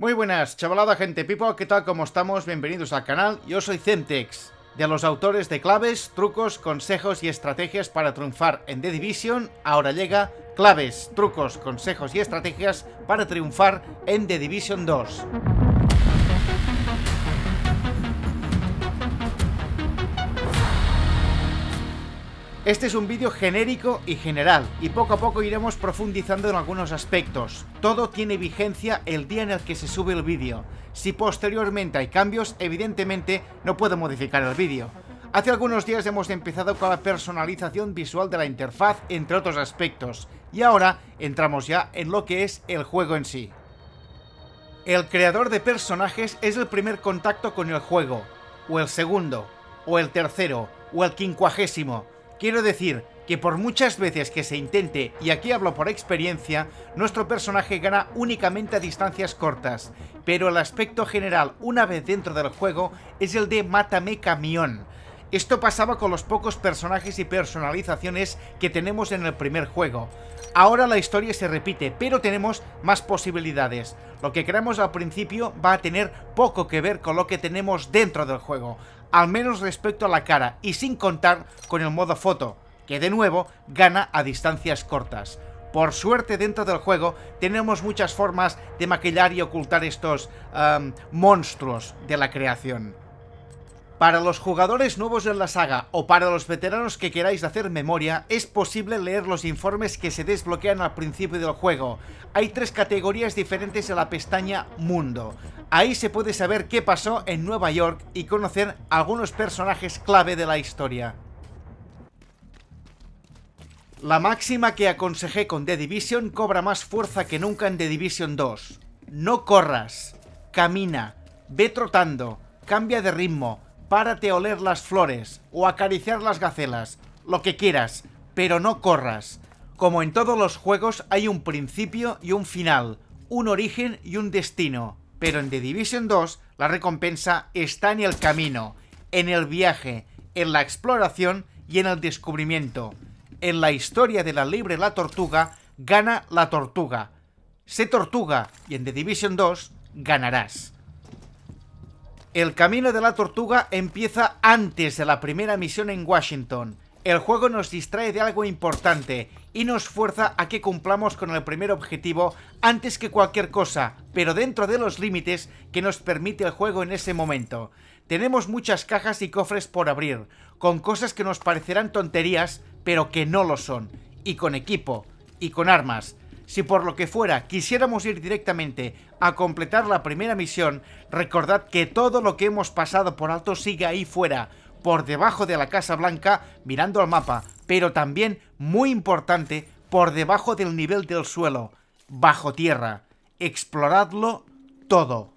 Muy buenas, chavalada gente pipo, ¿qué tal? ¿Cómo estamos? Bienvenidos al canal, yo soy Centex, de los autores de claves, trucos, consejos y estrategias para triunfar en The Division, ahora llega claves, trucos, consejos y estrategias para triunfar en The Division 2. Este es un vídeo genérico y general, y poco a poco iremos profundizando en algunos aspectos. Todo tiene vigencia el día en el que se sube el vídeo. Si posteriormente hay cambios, evidentemente no puedo modificar el vídeo. Hace algunos días hemos empezado con la personalización visual de la interfaz, entre otros aspectos, y ahora entramos ya en lo que es el juego en sí. El creador de personajes es el primer contacto con el juego, o el segundo, o el tercero, o el quincuagésimo, Quiero decir que por muchas veces que se intente, y aquí hablo por experiencia, nuestro personaje gana únicamente a distancias cortas, pero el aspecto general una vez dentro del juego es el de mátame camión. Esto pasaba con los pocos personajes y personalizaciones que tenemos en el primer juego. Ahora la historia se repite, pero tenemos más posibilidades. Lo que creamos al principio va a tener poco que ver con lo que tenemos dentro del juego al menos respecto a la cara, y sin contar con el modo foto, que de nuevo gana a distancias cortas. Por suerte dentro del juego tenemos muchas formas de maquillar y ocultar estos monstruos de la creación. Para los jugadores nuevos en la saga o para los veteranos que queráis hacer memoria, es posible leer los informes que se desbloquean al principio del juego. Hay tres categorías diferentes en la pestaña Mundo. Ahí se puede saber qué pasó en Nueva York y conocer algunos personajes clave de la historia. La máxima que aconsejé con The Division cobra más fuerza que nunca en The Division 2. No corras, camina, ve trotando, cambia de ritmo, Párate a oler las flores o acariciar las gacelas, lo que quieras, pero no corras. Como en todos los juegos hay un principio y un final, un origen y un destino. Pero en The Division 2 la recompensa está en el camino, en el viaje, en la exploración y en el descubrimiento. En la historia de la libre la tortuga, gana la tortuga. Sé tortuga y en The Division 2 ganarás. El camino de la tortuga empieza antes de la primera misión en Washington. El juego nos distrae de algo importante y nos fuerza a que cumplamos con el primer objetivo antes que cualquier cosa, pero dentro de los límites que nos permite el juego en ese momento. Tenemos muchas cajas y cofres por abrir, con cosas que nos parecerán tonterías, pero que no lo son, y con equipo, y con armas, si por lo que fuera quisiéramos ir directamente a completar la primera misión, recordad que todo lo que hemos pasado por alto sigue ahí fuera, por debajo de la Casa Blanca, mirando al mapa, pero también, muy importante, por debajo del nivel del suelo, bajo tierra. Exploradlo todo.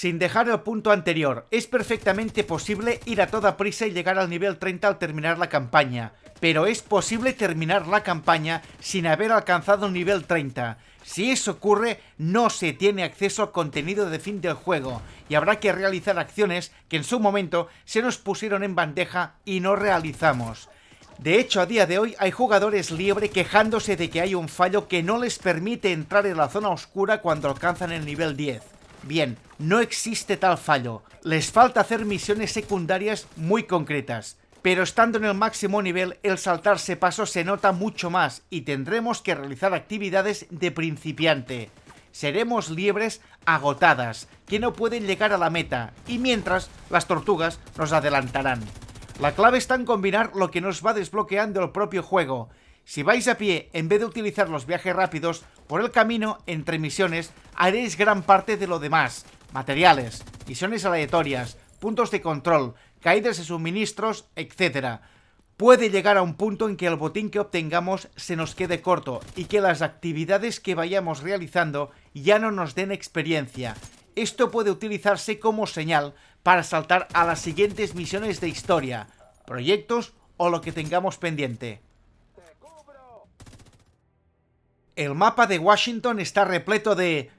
sin dejar el punto anterior. Es perfectamente posible ir a toda prisa y llegar al nivel 30 al terminar la campaña, pero es posible terminar la campaña sin haber alcanzado un nivel 30. Si eso ocurre, no se tiene acceso al contenido de fin del juego y habrá que realizar acciones que en su momento se nos pusieron en bandeja y no realizamos. De hecho, a día de hoy hay jugadores libre quejándose de que hay un fallo que no les permite entrar en la zona oscura cuando alcanzan el nivel 10. Bien, no existe tal fallo. Les falta hacer misiones secundarias muy concretas. Pero estando en el máximo nivel, el saltarse paso se nota mucho más y tendremos que realizar actividades de principiante. Seremos liebres agotadas, que no pueden llegar a la meta, y mientras, las tortugas nos adelantarán. La clave está en combinar lo que nos va desbloqueando el propio juego, si vais a pie, en vez de utilizar los viajes rápidos, por el camino, entre misiones, haréis gran parte de lo demás, materiales, misiones aleatorias, puntos de control, caídas de suministros, etc. Puede llegar a un punto en que el botín que obtengamos se nos quede corto y que las actividades que vayamos realizando ya no nos den experiencia. Esto puede utilizarse como señal para saltar a las siguientes misiones de historia, proyectos o lo que tengamos pendiente. El mapa de Washington está repleto de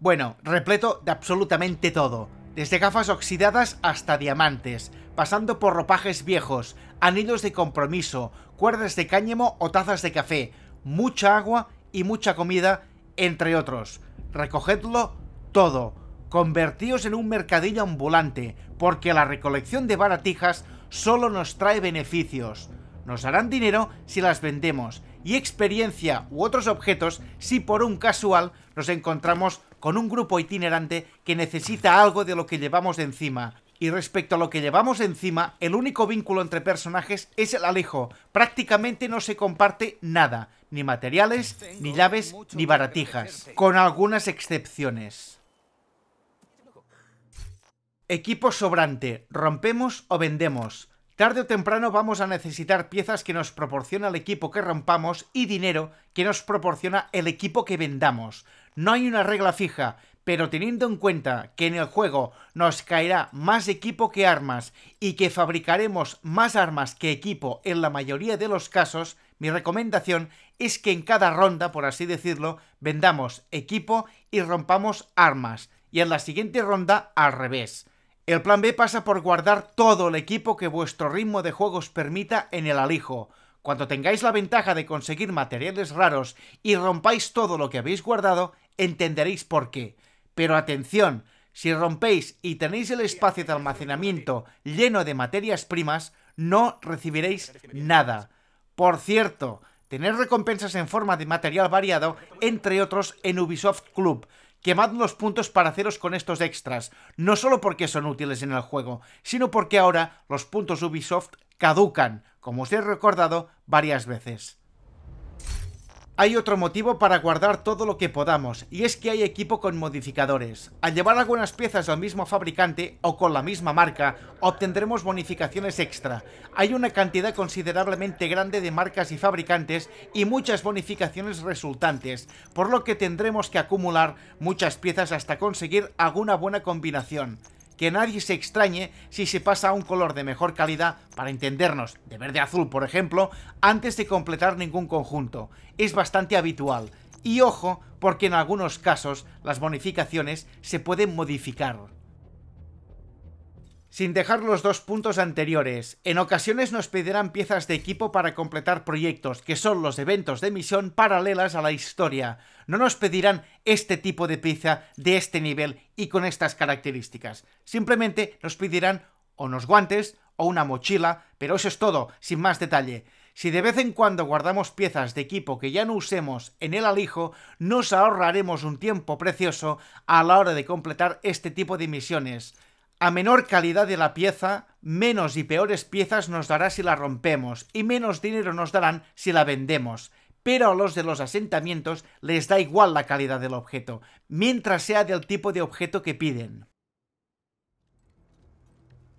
bueno, repleto de absolutamente todo. Desde gafas oxidadas hasta diamantes, pasando por ropajes viejos, anillos de compromiso, cuerdas de cáñamo o tazas de café, mucha agua y mucha comida, entre otros. Recogedlo todo. Convertíos en un mercadillo ambulante, porque la recolección de baratijas solo nos trae beneficios. Nos harán dinero si las vendemos, y experiencia u otros objetos si por un casual nos encontramos con un grupo itinerante que necesita algo de lo que llevamos encima. Y respecto a lo que llevamos encima, el único vínculo entre personajes es el alejo. Prácticamente no se comparte nada, ni materiales, ni llaves, ni baratijas, con algunas excepciones. Equipo sobrante, rompemos o vendemos. Tarde o temprano vamos a necesitar piezas que nos proporciona el equipo que rompamos y dinero que nos proporciona el equipo que vendamos. No hay una regla fija, pero teniendo en cuenta que en el juego nos caerá más equipo que armas y que fabricaremos más armas que equipo en la mayoría de los casos, mi recomendación es que en cada ronda, por así decirlo, vendamos equipo y rompamos armas, y en la siguiente ronda al revés. El plan B pasa por guardar todo el equipo que vuestro ritmo de juegos permita en el alijo. Cuando tengáis la ventaja de conseguir materiales raros y rompáis todo lo que habéis guardado, entenderéis por qué. Pero atención, si rompéis y tenéis el espacio de almacenamiento lleno de materias primas, no recibiréis nada. Por cierto, tenéis recompensas en forma de material variado, entre otros en Ubisoft Club, Quemad los puntos para haceros con estos extras, no solo porque son útiles en el juego, sino porque ahora los puntos Ubisoft caducan, como os he recordado varias veces. Hay otro motivo para guardar todo lo que podamos, y es que hay equipo con modificadores. Al llevar algunas piezas al mismo fabricante o con la misma marca, obtendremos bonificaciones extra. Hay una cantidad considerablemente grande de marcas y fabricantes y muchas bonificaciones resultantes, por lo que tendremos que acumular muchas piezas hasta conseguir alguna buena combinación que nadie se extrañe si se pasa a un color de mejor calidad, para entendernos, de verde azul por ejemplo, antes de completar ningún conjunto. Es bastante habitual. Y ojo, porque en algunos casos las bonificaciones se pueden modificar sin dejar los dos puntos anteriores. En ocasiones nos pedirán piezas de equipo para completar proyectos, que son los eventos de misión paralelas a la historia. No nos pedirán este tipo de pieza de este nivel y con estas características. Simplemente nos pedirán o unos guantes o una mochila, pero eso es todo, sin más detalle. Si de vez en cuando guardamos piezas de equipo que ya no usemos en el alijo, nos ahorraremos un tiempo precioso a la hora de completar este tipo de misiones. A menor calidad de la pieza, menos y peores piezas nos dará si la rompemos y menos dinero nos darán si la vendemos. Pero a los de los asentamientos les da igual la calidad del objeto, mientras sea del tipo de objeto que piden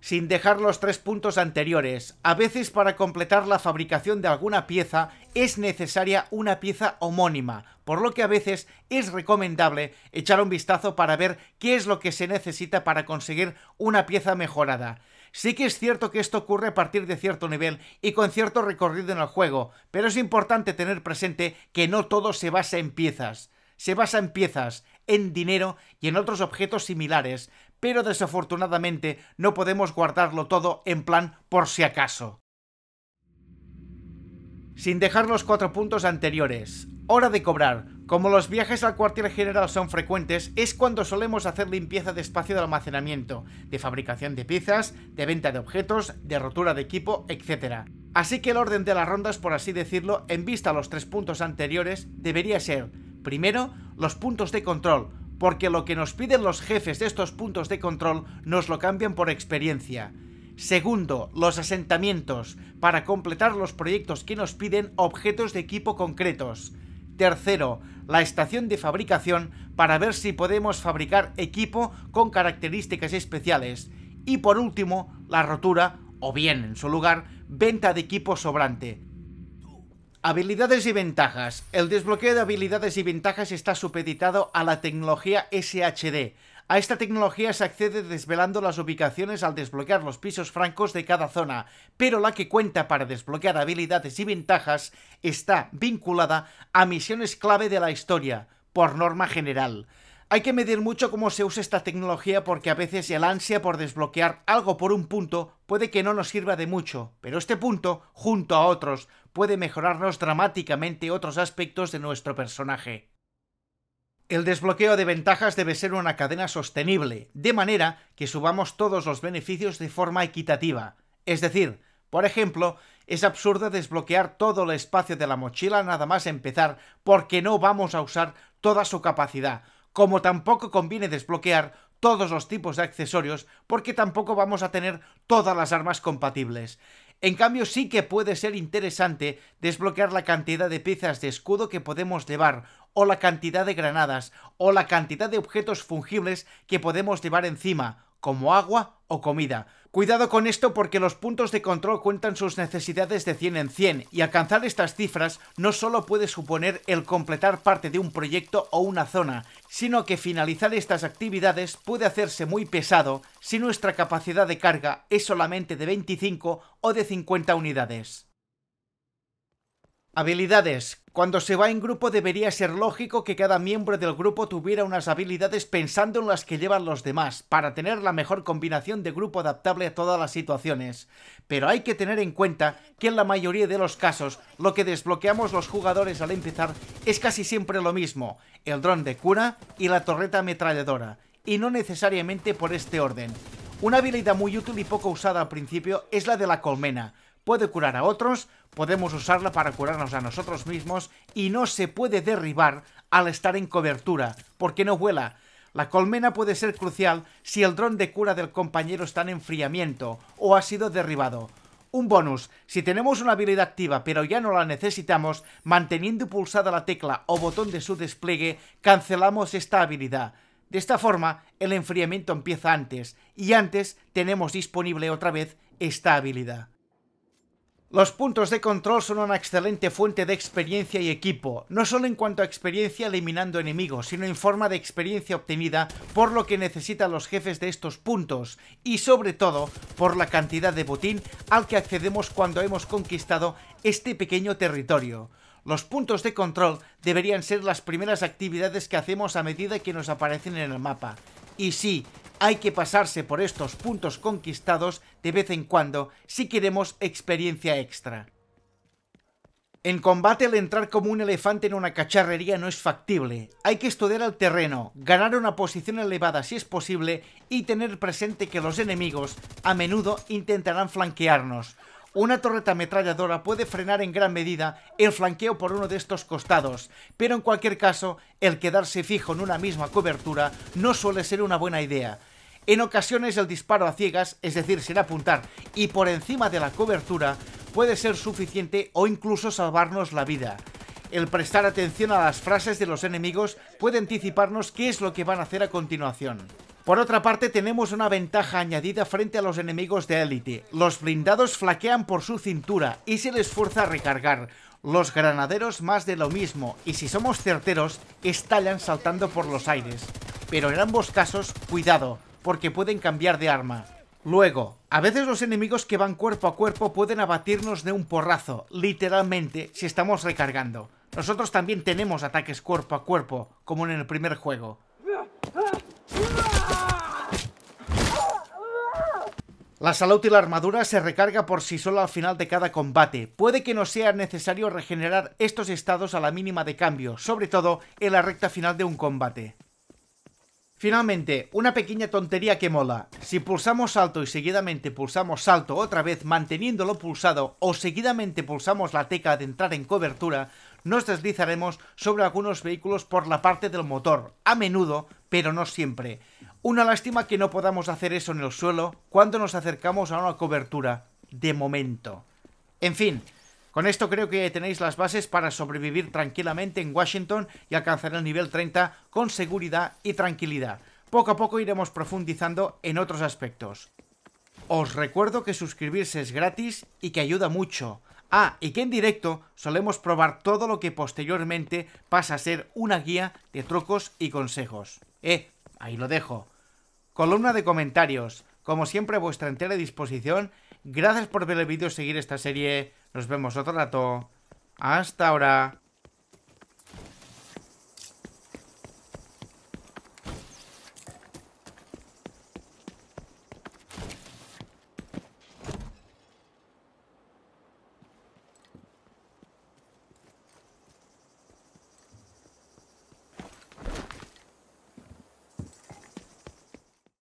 sin dejar los tres puntos anteriores. A veces para completar la fabricación de alguna pieza es necesaria una pieza homónima, por lo que a veces es recomendable echar un vistazo para ver qué es lo que se necesita para conseguir una pieza mejorada. Sí que es cierto que esto ocurre a partir de cierto nivel y con cierto recorrido en el juego, pero es importante tener presente que no todo se basa en piezas. Se basa en piezas, en dinero y en otros objetos similares, pero desafortunadamente no podemos guardarlo todo en plan por si acaso. Sin dejar los cuatro puntos anteriores, hora de cobrar. Como los viajes al cuartel general son frecuentes, es cuando solemos hacer limpieza de espacio de almacenamiento, de fabricación de piezas, de venta de objetos, de rotura de equipo, etc. Así que el orden de las rondas, por así decirlo, en vista a los tres puntos anteriores, debería ser, primero, los puntos de control, porque lo que nos piden los jefes de estos puntos de control nos lo cambian por experiencia. Segundo, los asentamientos, para completar los proyectos que nos piden objetos de equipo concretos. Tercero, la estación de fabricación para ver si podemos fabricar equipo con características especiales. Y por último, la rotura o bien, en su lugar, venta de equipo sobrante. Habilidades y ventajas. El desbloqueo de habilidades y ventajas está supeditado a la tecnología SHD. A esta tecnología se accede desvelando las ubicaciones al desbloquear los pisos francos de cada zona, pero la que cuenta para desbloquear habilidades y ventajas está vinculada a misiones clave de la historia, por norma general. Hay que medir mucho cómo se usa esta tecnología porque a veces el ansia por desbloquear algo por un punto puede que no nos sirva de mucho, pero este punto, junto a otros, puede mejorarnos dramáticamente otros aspectos de nuestro personaje. El desbloqueo de ventajas debe ser una cadena sostenible, de manera que subamos todos los beneficios de forma equitativa. Es decir, por ejemplo, es absurdo desbloquear todo el espacio de la mochila nada más empezar porque no vamos a usar toda su capacidad, como tampoco conviene desbloquear todos los tipos de accesorios porque tampoco vamos a tener todas las armas compatibles. En cambio sí que puede ser interesante desbloquear la cantidad de piezas de escudo que podemos llevar, o la cantidad de granadas, o la cantidad de objetos fungibles que podemos llevar encima, como agua o comida. Cuidado con esto porque los puntos de control cuentan sus necesidades de 100 en 100 y alcanzar estas cifras no solo puede suponer el completar parte de un proyecto o una zona, sino que finalizar estas actividades puede hacerse muy pesado si nuestra capacidad de carga es solamente de 25 o de 50 unidades. Habilidades. Cuando se va en grupo debería ser lógico que cada miembro del grupo tuviera unas habilidades pensando en las que llevan los demás, para tener la mejor combinación de grupo adaptable a todas las situaciones. Pero hay que tener en cuenta que en la mayoría de los casos, lo que desbloqueamos los jugadores al empezar es casi siempre lo mismo, el dron de cura y la torreta ametralladora, y no necesariamente por este orden. Una habilidad muy útil y poco usada al principio es la de la colmena, puede curar a otros, podemos usarla para curarnos a nosotros mismos y no se puede derribar al estar en cobertura, porque no vuela. La colmena puede ser crucial si el dron de cura del compañero está en enfriamiento o ha sido derribado. Un bonus, si tenemos una habilidad activa pero ya no la necesitamos, manteniendo pulsada la tecla o botón de su despliegue, cancelamos esta habilidad. De esta forma, el enfriamiento empieza antes, y antes tenemos disponible otra vez esta habilidad. Los puntos de control son una excelente fuente de experiencia y equipo, no solo en cuanto a experiencia eliminando enemigos, sino en forma de experiencia obtenida por lo que necesitan los jefes de estos puntos, y sobre todo por la cantidad de botín al que accedemos cuando hemos conquistado este pequeño territorio. Los puntos de control deberían ser las primeras actividades que hacemos a medida que nos aparecen en el mapa. Y sí, hay que pasarse por estos puntos conquistados de vez en cuando si queremos experiencia extra. En combate el entrar como un elefante en una cacharrería no es factible. Hay que estudiar el terreno, ganar una posición elevada si es posible y tener presente que los enemigos a menudo intentarán flanquearnos. Una torreta ametralladora puede frenar en gran medida el flanqueo por uno de estos costados, pero en cualquier caso, el quedarse fijo en una misma cobertura no suele ser una buena idea, en ocasiones el disparo a ciegas, es decir, sin apuntar y por encima de la cobertura, puede ser suficiente o incluso salvarnos la vida. El prestar atención a las frases de los enemigos puede anticiparnos qué es lo que van a hacer a continuación. Por otra parte, tenemos una ventaja añadida frente a los enemigos de élite. Los blindados flaquean por su cintura y se les fuerza a recargar. Los granaderos más de lo mismo, y si somos certeros, estallan saltando por los aires. Pero en ambos casos, cuidado, porque pueden cambiar de arma. Luego, a veces los enemigos que van cuerpo a cuerpo pueden abatirnos de un porrazo, literalmente, si estamos recargando. Nosotros también tenemos ataques cuerpo a cuerpo, como en el primer juego. La salud y la armadura se recarga por sí sola al final de cada combate. Puede que no sea necesario regenerar estos estados a la mínima de cambio, sobre todo en la recta final de un combate. Finalmente, una pequeña tontería que mola. Si pulsamos alto y seguidamente pulsamos salto otra vez manteniéndolo pulsado o seguidamente pulsamos la teca de entrar en cobertura, nos deslizaremos sobre algunos vehículos por la parte del motor, a menudo, pero no siempre. Una lástima que no podamos hacer eso en el suelo cuando nos acercamos a una cobertura, de momento. En fin, con esto creo que tenéis las bases para sobrevivir tranquilamente en Washington y alcanzar el nivel 30 con seguridad y tranquilidad. Poco a poco iremos profundizando en otros aspectos. Os recuerdo que suscribirse es gratis y que ayuda mucho. Ah, y que en directo solemos probar todo lo que posteriormente pasa a ser una guía de trucos y consejos. Eh, ahí lo dejo. Columna de comentarios. Como siempre a vuestra entera disposición. Gracias por ver el vídeo y seguir esta serie. Nos vemos otro rato. Hasta ahora.